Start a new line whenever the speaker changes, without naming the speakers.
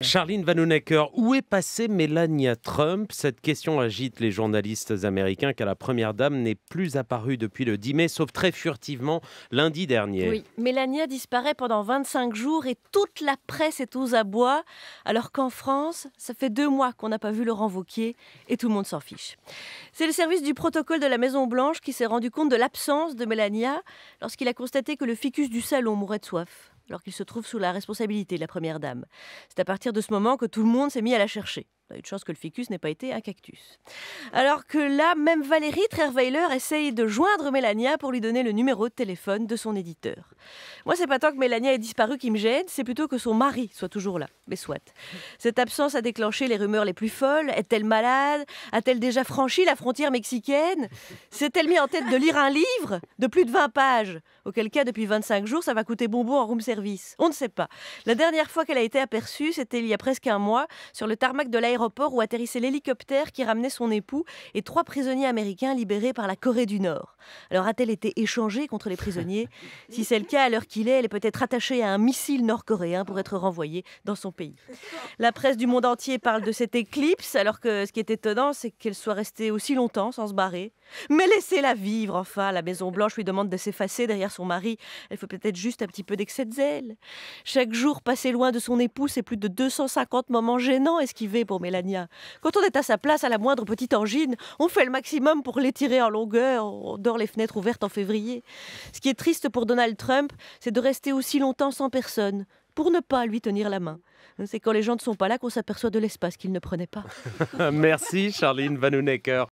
Charline Vanhoenacker, où est passée Melania Trump Cette question agite les journalistes américains car la Première Dame n'est plus apparue depuis le 10 mai, sauf très furtivement lundi dernier. Oui,
Melania disparaît pendant 25 jours et toute la presse est aux abois, alors qu'en France, ça fait deux mois qu'on n'a pas vu Laurent Vauquier et tout le monde s'en fiche. C'est le service du protocole de la Maison-Blanche qui s'est rendu compte de l'absence de Melania lorsqu'il a constaté que le ficus du salon mourait de soif alors qu'il se trouve sous la responsabilité de la Première Dame. C'est à partir de ce moment que tout le monde s'est mis à la chercher. On a chance que le ficus n'ait pas été un cactus. Alors que là, même Valérie Trerweiler essaye de joindre Mélania pour lui donner le numéro de téléphone de son éditeur. Moi, c'est pas tant que Mélania est disparue qui me gêne, c'est plutôt que son mari soit toujours là. Mais soit. Cette absence a déclenché les rumeurs les plus folles. Est-elle malade A-t-elle déjà franchi la frontière mexicaine S'est-elle mis en tête de lire un livre de plus de 20 pages Auquel cas, depuis 25 jours, ça va coûter bonbon en room service. On ne sait pas. La dernière fois qu'elle a été aperçue, c'était il y a presque un mois, sur le tarmac de l'aéroport l'aéroport où atterrissait l'hélicoptère qui ramenait son époux et trois prisonniers américains libérés par la Corée du Nord. Alors a-t-elle été échangée contre les prisonniers Si c'est le cas, à l'heure qu'il est, elle est peut-être attachée à un missile nord-coréen pour être renvoyée dans son pays. La presse du monde entier parle de cette éclipse, alors que ce qui est étonnant, c'est qu'elle soit restée aussi longtemps sans se barrer. Mais laissez-la vivre, enfin. La Maison-Blanche lui demande de s'effacer derrière son mari. Elle faut peut-être juste un petit peu d'excès de zèle. Chaque jour passé loin de son époux, c'est plus de 250 moments gênants esquivés pour quand on est à sa place, à la moindre petite angine, on fait le maximum pour l'étirer en longueur. On dort les fenêtres ouvertes en février. Ce qui est triste pour Donald Trump, c'est de rester aussi longtemps sans personne pour ne pas lui tenir la main. C'est quand les gens ne sont pas là qu'on s'aperçoit de l'espace qu'il ne prenait pas.
Merci Charline Vanhoenacker.